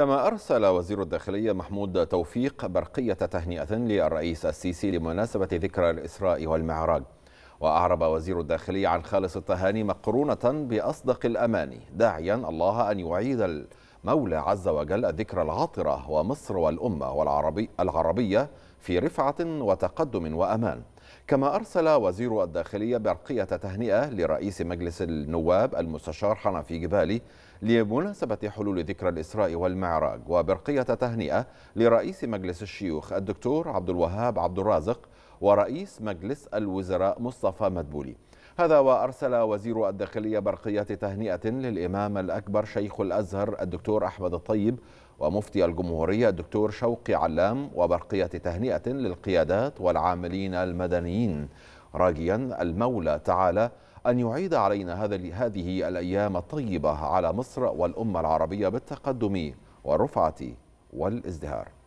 كما أرسل وزير الداخلية محمود توفيق برقية تهنئة للرئيس السيسي لمناسبة ذكرى الإسراء والمعراج وأعرب وزير الداخلية عن خالص التهاني مقرونة بأصدق الأماني داعيا الله أن يعيد المولى عز وجل الذكرى العاطرة ومصر والأمة والعربي العربية في رفعة وتقدم وأمان كما أرسل وزير الداخلية برقية تهنئة لرئيس مجلس النواب المستشار حنفي جبالي لمناسبة حلول ذكرى الإسراء والمعراج وبرقية تهنئة لرئيس مجلس الشيوخ الدكتور عبد الوهاب عبد الرازق ورئيس مجلس الوزراء مصطفى مدبولي هذا وأرسل وزير الداخلية برقيات تهنئة للإمام الأكبر شيخ الأزهر الدكتور أحمد الطيب ومفتي الجمهورية الدكتور شوقي علام وبرقية تهنئة للقيادات والعاملين المدنيين راجيا المولى تعالى أن يعيد علينا هذه الأيام الطيبة على مصر والأمة العربية بالتقدم والرفعة والازدهار